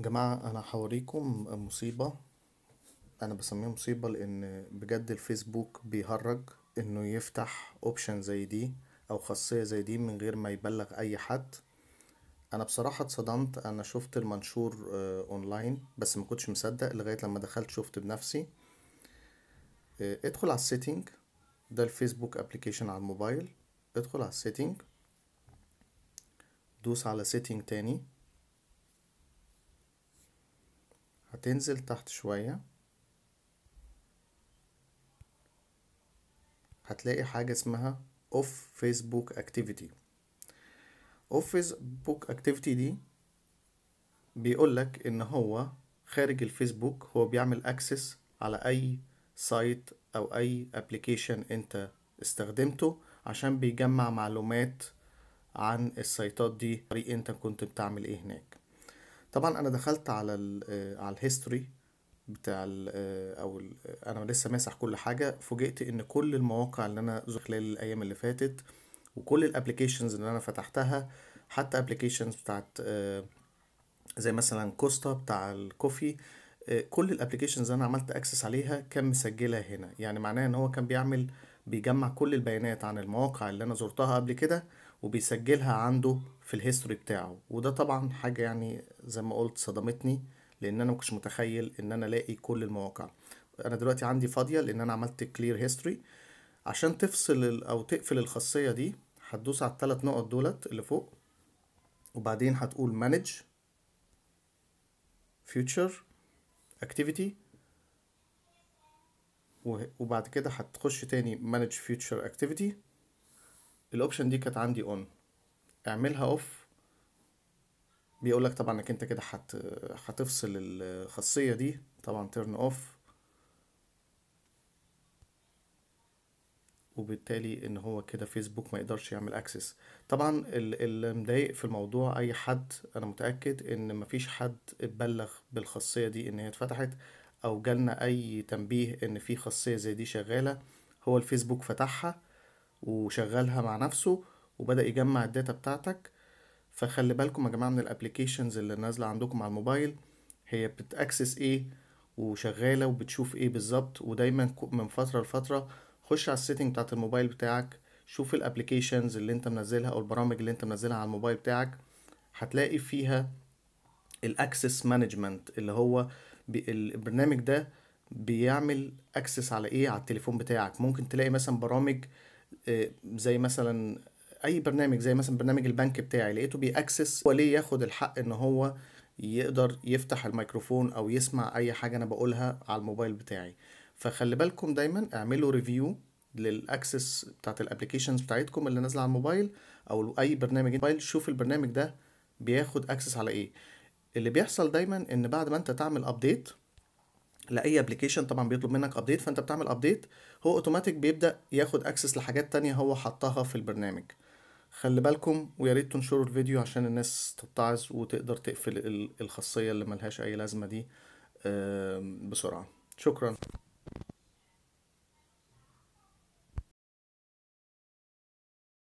جماعة انا هوريكم مصيبة انا بسميها مصيبة لان بجد الفيسبوك بيهرج انه يفتح اوبشن زي دي او خاصية زي دي من غير ما يبلغ اي حد انا بصراحة اتصدمت انا شفت المنشور اونلاين آه، بس ما كنتش مصدق لغاية لما دخلت شفت بنفسي آه، ادخل على السيتنج ده الفيسبوك أبليكيشن على الموبايل ادخل على السيتنج دوس على سيتنج تاني هتنزل تحت شوية هتلاقي حاجة اسمها اوف فيسبوك اكتيفيتي اوف فيسبوك اكتيفيتي دي بيقولك ان هو خارج الفيسبوك هو بيعمل اكسس على اي سايت او اي ابليكيشن انت استخدمته عشان بيجمع معلومات عن السيطات دي طريق انت كنت بتعمل ايه هناك طبعا انا دخلت على الـ آه، على الهيستوري بتاع الـ آه، او الـ آه، انا لسه ماسح كل حاجه فوجئت ان كل المواقع اللي انا خلال الايام اللي فاتت وكل الابلكيشنز اللي انا فتحتها حتى ابلكيشنز بتاعت زي مثلا كوستا بتاع الكوفي كل الابلكيشنز اللي انا عملت اكسس عليها كان مسجلها هنا يعني معناه ان هو كان بيعمل بيجمع كل البيانات عن المواقع اللي انا زرتها قبل كده وبيسجلها عنده في الهيستوري بتاعه وده طبعا حاجة يعني زي ما قلت صدمتني لان انا مكنتش متخيل ان انا الاقي كل المواقع انا دلوقتي عندي فاضية لان انا عملت كلير هيستوري عشان تفصل او تقفل الخاصية دي هتدوس على الثلاث نقط دولت اللي فوق وبعدين هتقول مانج فيوتشر اكتيفيتي وبعد كده هتخش تاني مانج فيوتشر اكتيفيتي الاوبشن دي كانت عندي اون اعملها اوف بيقولك طبعا انك انت كده هت هتفصل الخاصيه دي طبعا تيرن اوف وبالتالي ان هو كده فيسبوك ما يقدرش يعمل اكسس طبعا اللي مضايق في الموضوع اي حد انا متاكد ان مفيش حد اتبلغ بالخاصيه دي ان هي اتفتحت او جالنا اي تنبيه ان في خاصيه زي دي شغاله هو الفيسبوك فتحها وشغلها مع نفسه وبدا يجمع الداتا بتاعتك فخلي بالكم يا جماعه من الابلكيشنز اللي نازله عندكم على الموبايل هي بتاكسس ايه وشغاله وبتشوف ايه بالظبط ودايما من فتره لفتره خش على السيتنج بتاعت الموبايل بتاعك شوف الابلكيشنز اللي انت منزلها او البرامج اللي انت منزلها على الموبايل بتاعك هتلاقي فيها الاكسس مانجمنت اللي هو البرنامج ده بيعمل اكسس على ايه على التليفون بتاعك ممكن تلاقي مثلا برامج آه، زي مثلا اي برنامج زي مثلا برنامج البنك بتاعي لقيته بيأكسس هو ليه ياخد الحق ان هو يقدر يفتح الميكروفون او يسمع اي حاجه انا بقولها على الموبايل بتاعي فخلي بالكم دايما اعملوا ريفيو للاكسس بتاعت الابلكيشنز بتاعتكم اللي نازله على الموبايل او اي برنامج موبايل شوف البرنامج ده بياخد اكسس على ايه اللي بيحصل دايما ان بعد ما انت تعمل ابديت لاي ابلكيشن طبعا بيطلب منك ابديت فانت بتعمل ابديت هو اوتوماتيك بيبدا ياخد اكسس لحاجات تانية هو حطها في البرنامج خلي بالكم ويا ريت تنشروا الفيديو عشان الناس تتعظ وتقدر تقفل الخاصيه اللي ملهاش اي لازمه دي بسرعه شكرا